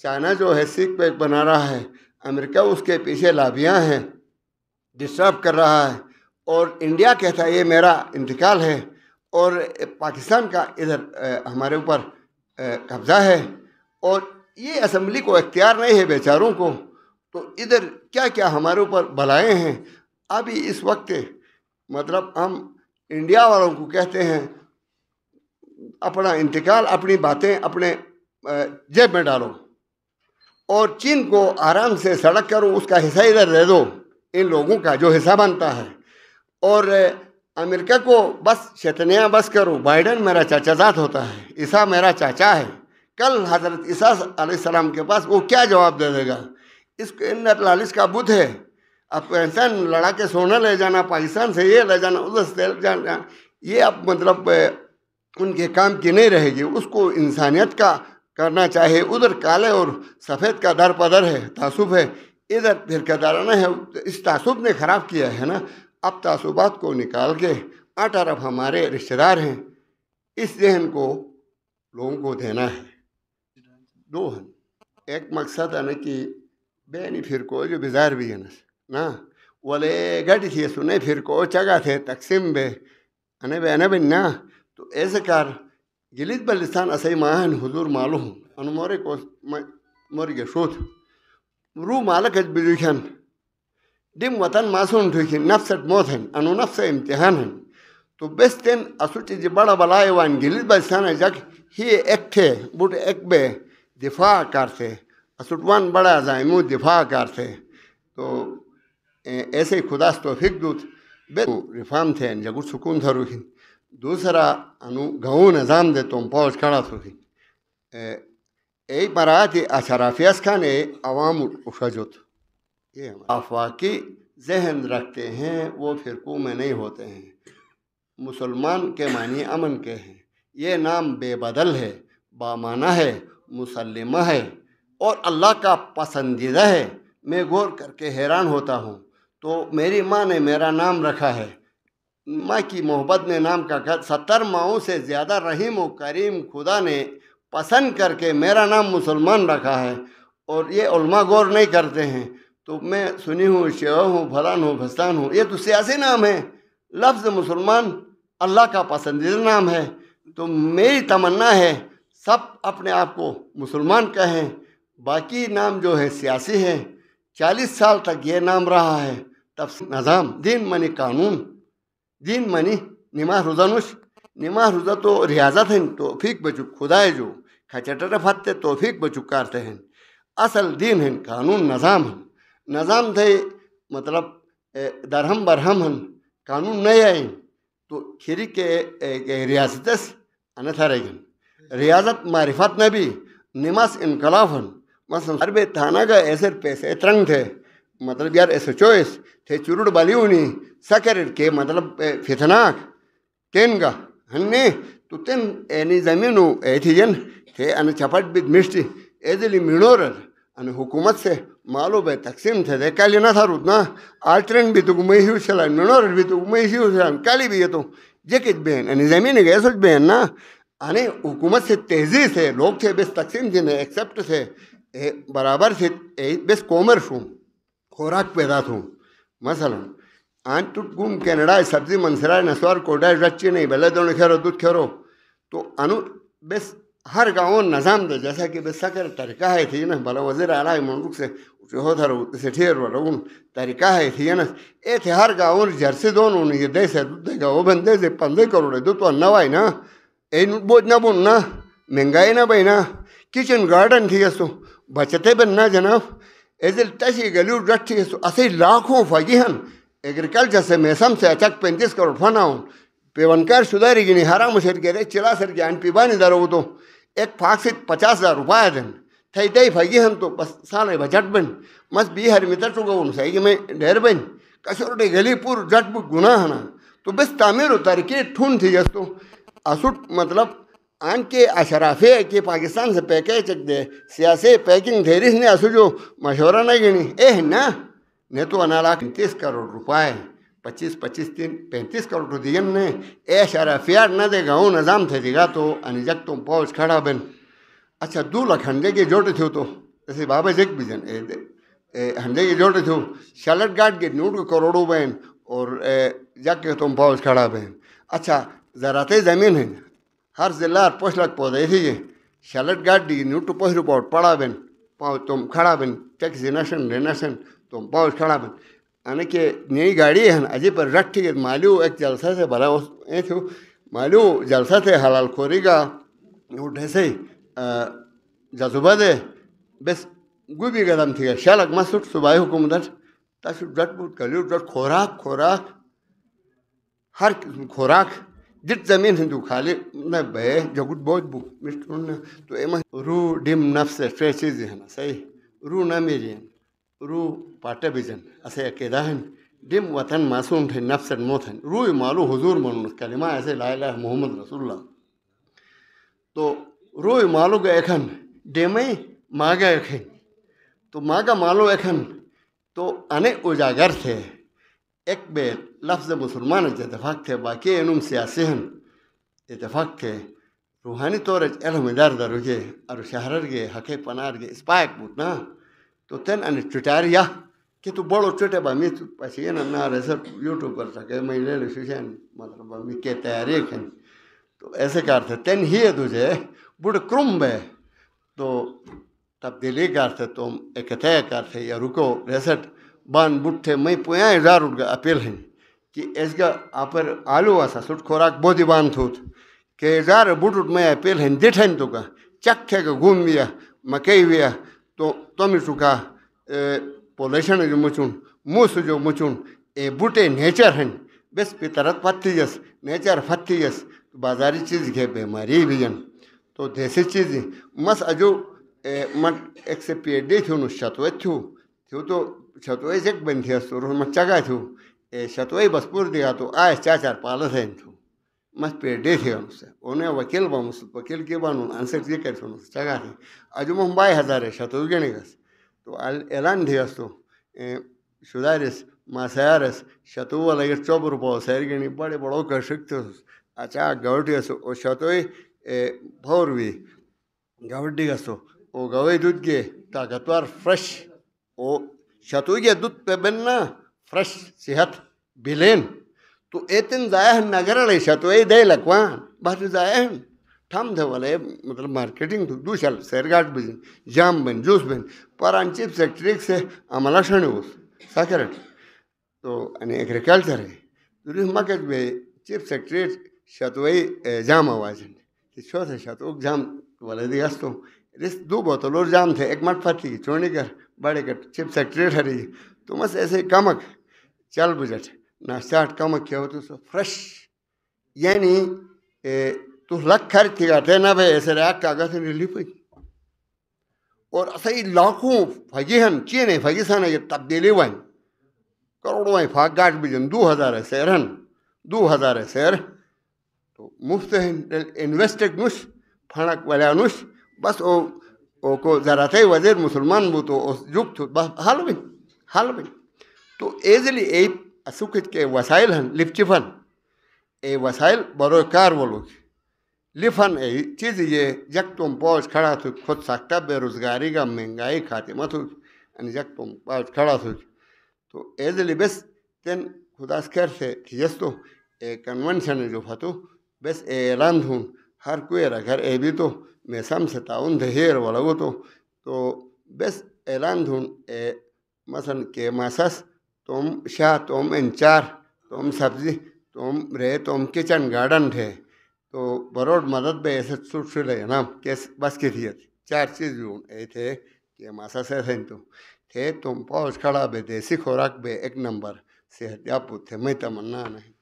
China जो है Sikh pack बना रहा है अमेरिका उसके पीछे लाभियाँ हैं डिस्टर्ब कर रहा है और इंडिया कहता है ये मेरा इंतकाल है और पाकिस्तान का इधर हमारे ऊपर कब्जा है और ये असम्बली को अख्तियार नहीं है बेचारों को तो इधर क्या क्या हमारे ऊपर बलाएँ हैं अभी इस वक्त मतलब हम इंडिया वालों को कहते हैं अपना इंतकाल अपनी बातें अपने जेब में डालो और चीन को आराम से सड़क करो उसका हिस्सा इधर दे दो इन लोगों का जो हिस्सा बनता है और अमेरिका को बस शतनिया बस करो बाइडन मेरा चाचाजात होता है ईसा मेरा चाचा है कल हजरत ईसा सलाम के पास वो क्या जवाब दे देगा इस लालिश का बुध है अफगानिस्तान लड़ा के सोना ले जाना पाकिस्तान से ये ले जाना उधर से ले जाना ये अब मतलब उनके काम की नहीं रहेगी उसको इंसानियत का करना चाहिए उधर काले और सफ़ेद का दर पदर है तासुब है इधर फिर कदाराना है तो इस तासुब ने ख़राब किया है ना अब तासुबात को निकाल के आठ अरब हमारे रिश्तेदार हैं इस जहन को लोगों को देना है दो हैं एक मकसद है ना कि बेनी फिर को जो बिजार भी है ना ना वाले गढ़ थी सुने फिर को चगा थे तकसीम बे अने बे ना तो ऐसे कार गिलीत बलिस्तान असई माहन हुजूर मालूह अनमोरे कोस मोर गशोथ रू मालक हज बिजुशन दिम वतन मासून ठुखिन नफ्सत मौत हन अनु नफ्स इम्तिहान हन तो बेस तेन असुच जी बड़ा बलाए वन गिलित बलिस्तान है जग ही एक थे बुट एक बे दिफा कर थे असुट वन बड़ा जायमू दिफा कर थे तो ऐसे खुदास तो फिक दूत बे रिफाम थे जगुर सुकून था रुखिन दूसरा तुम gaun खड़ा सो tompaos kala suhi. Ey parati asharafias kane aवाम उठजत ये अफवाकी जहन रखते हैं वो फिरकू में नहीं होते हैं मुसलमान के मानी अमन के हैं ये नाम बेबदल है बामाना है मुसलमा है और अल्लाह का पसंदीदा है मैं गौर करके हैरान होता हूँ तो मेरी माँ ने मेरा नाम रखा है माँ की मोहब्बत ने नाम का घर सत्तर माओं से ज़्यादा रहीम व करीम खुदा ने पसंद करके मेरा नाम मुसलमान रखा है और ये उलमा गौर नहीं करते हैं तो मैं सुनी हूँ शेवा हूँ फलान हूँ भस्तान हूँ ये तो सियासी नाम है लफ्ज़ मुसलमान अल्लाह का पसंदीदा नाम है तो मेरी तमन्ना है सब अपने आप को मुसलमान कहें बाकी नाम जो है सियासी है चालीस साल तक ये नाम रहा है तब निज़ाम दिन मनी कानून दीन मनी निमा रुजानुश निमा रुजा तो रियाजत हैं तोफीक बचुक खुदाए जो खचटर फते तोफीक बचुक करते हैं असल दीन हैं कानून नज़ाम हैं नज़ाम थे मतलब दरहम बरहम हैं कानून नहीं आए तो खिरी के, रियाजत रियासत अनथा रियाजत मारिफत न भी निमास इनकलाफ हन मसल हर थाना का ऐसे पैसे तरंग थे मतलब यार ऐसे चोयस थे चुरुड बालिवनी साकेर के मतलब फिथनाक तेन का हन्ने तो तेन एनी जमीन ऐथी जन थे अन चपट बिद मिष्टी एजली मिणोर अन हुकूमत से मालूम बे तकसीम थे दे काली ना थारूत ना आल्ट्रेन भी तुक मई हिउ चला मिणोर भी तुक मई हिउ चला काली भी ये तो जेकित बेन अन जमीन के सोच बेन ना अने हुकूमत से तेजी से लोग थे बेस तकसीम थे एक्सेप्ट से बराबर से ए, बेस हूँ ખોરાક પેદા થવું મસલન આંતૂટ ગુમ કેનેડાય सब्जी મનસરાય नसवार कोडा રચ્ચી नहीं ભલે दोनों खेरो दूध खेरो तो अनु बस हर गाँव नजाम दे जैसा कि बस सकर तरीका है थी ना भला वजीर आला मंडूक से हो थर से ठेर वो उन तरीका है थी ना ए थे हर गाँव जर्सी दोनों उन ये दे से दूध देगा वो बंदे से पंद्रह करोड़ दो तो अन्ना भाई ना ए बोझ ना बोन ना महंगाई ना भाई ना किचन गार्डन थी तो बचते बनना जनाब एजिलटैसी गल्यू डट्ठी तो असी लाखों फजीहन एग्रीकल्चर से मैसम से अचक पैंतीस करोड़ फना हूँ कर सुधारी गिनी हरा मुशर के रे चिला सर ज्ञान पिबानी दरो तो एक फाक से पचास हजार रुपया दन थी दई फगी हम तो बस साले बजट बन मस बी हर मित्र तो सही मैं ढेर बन कसोटे गली पूर जट गुना हना तो बस तामिर उतर के ठून थी जस्तो असुट मतलब आंके अशराफे के पाकिस्तान से पैकेज दे सियासे पैकिंग धेरिस ने जो मशवरा नहीं गिनी ए ना ने तो अनाला तीस करोड़ रुपए पच्चीस पच्चीस तीन पैंतीस करोड़ तो दिए ने ए शराफियार न दे गाँव नजाम थे दिगा तो जग तुम तो पहुँच खड़ा बन अच्छा दू लख हंडे की जोट थो तो ऐसे बाबा जग भी जन हंडे की जोट थो शलट गाट के नूट करोड़ों बहन और जग के तुम तो पहुँच खड़ा बहन अच्छा ज़राते ज़मीन है हर जिला पोसलक पौधे थी शलट गाडी नूट पोहर पौट पड़ा बन पाओ तुम खड़ा बेन चक जिनासन रेनासन तुम पाव खड़ा बेन अने के नई गाड़ी है अजय पर रट के मालू एक जलसा से भला उस ए थो तो मालू जलसा से हलाल खोरी का उठे से जजुबा दे बस गुबी गदम थी शलक मसूट सुबह हुकुम ता सु डट बूट कर डट खोराक खोराक हर खोराक जित जमीन हिंदू खाली न बे जगुट बोज बुक मिस्टुन तो एम रू डिम नफ्स फ्रेसी जहन सही रू न मेरी रू पाटे बिजन असे अकेदा हैं डिम वतन मासूम थे नफ्स एंड मोथ हैं रू मालू हुजूर मन कलिमा ऐसे लाला मोहम्मद रसूलुल्लाह तो रू मालू गए खन डेमई माँ तो गए तो माँ का मालू एखन तो अनेक उजागर थे इतफाक थे बाकी एनुम baki enum इतफाक थे रूहानी तौर एलहमिदार दारू के और शहर गे हके पनार गे स्पाइक बुत ना तो तेन अन ट्विटर या कि तू बड़ो ट्विटर बा मी पैसे ये ना रेसर यूट्यूब पर सके मैं ले मतलब मी के तैयारी खन तो ऐसे करते थे तेन ही है तुझे बुढ़ क्रम बे तो तब दिली कर थे एक तय करते थे या रुको रेसर बान बुट्ठे मई पुया गया अपेल हैं कि ऐसा आप आलू आसा सुट खोराक बोधी बान थोत के जार बुट उठ मैं अपेल हैं देठ हैं तो का चखे का घूम दिया मकई हुआ तो तो चुका पोलेशन जो मुचुन मूस जो मुचुन ए बूटे नेचर हैं बेस पितरत फत्ती जस नेचर फत्ती जस तो बाजारी चीज़ घे बीमारी भी जन तो देसी चीज़ मस अजो मत एक से पेड़ दी थी शतवे थी થયું તો છતોએ છેક બંધી હસતું રોહનમાં ચગા થયું એ છતોએ બસપુર દેખા તો આ ચાચાર પાલ થઈને થયું મસ્ત પેઢે થવાનું છે ઓને વકીલ બનવું વકીલ કહેવાનું આન્સર જે કરશું ચગાથી હજુમાં બાય હજારે છતું ગણી ગશ તો આ એલાન થઈ હસતું એ સુધારીશ માં સયારસ છતું અલગ ચોપ રૂપો શહેર ગણી પડે બળો કશક થયો આચા ગવટી હશું ઓ છતોય એ ભૌરવી ગવટી હશું ઓ ગવે દૂધ ગે તાકતવાર fresh O şatuya dut pe benna fresh sihat bilen. Tu etin zayah nagarale şatuya dey lakwan. Bahri zayah थम थे वाले मतलब मार्केटिंग तो दूसर सरगाट बिजन जाम बन ज्यूस बन पर आमची फॅक्टरीक से आम्हाला शेणूस साखर तो आणि एग्रीकल्चर आहे टुरिस्ट तो मार्केट बे चीफ सेक्रेटरी शतवई जाम आवाज शोध है तो शतवक जाम वाले दिया तो रिस दो बोतल और जाम थे एक मठ फटी चोड़ी मटफटी चोणीकर बाड़ेकर चिप्स ट्रेट हरी तो बस ऐसे कमक चल बुजट ना स्टार्ट कमक क्या हो तो सो फ्रेश यानी तू तो लख खर थी गाते ना भाई ऐसे राग कागज से रिलीफ हुई और ऐसे ही लाखों फजीहन चीन सन ये तब्दीली वन करोड़ों फाक गाट बिजन दो हज़ार है हन दो हज़ार है शहर तो मुफ्त इन्वेस्टेड नुस फणक वाले नुस्ख ओ ओ اوکو زراتی वजीर मुसलमान वो तो جوب थो तो बस حل भी حل भी तो एजली ए असुख के वसाइल हन लिपचिफन ए वसाइल बड़ो कार बोलो लिफन ए चीज ये जग तुम पौज खड़ा थो तो खुद सकता बेरोजगारी का महंगाई खाते मत हो जग तुम पौज खड़ा थो तो, तो एजली बेस तेन खुदास खैर से यस तो ए कन्वेंशन जो फतो बस ए ऐलान हर harkueraka ebitu me samseta unde hier वो तो, तो बस ऐलान धुन ए मसन के मासस तुम शाह तुम इंचार तुम सब्जी तुम रे तुम किचन गार्डन थे तो बरोड मदद बे ऐसे सुट है ना के बस की थी चार चीज ढूंढ ए थे के मासस ऐसे तुम तो। थे तुम पौष खड़ा बे देसी खुराक बे एक नंबर सेहत यापूत थे मैं तमन्ना नहीं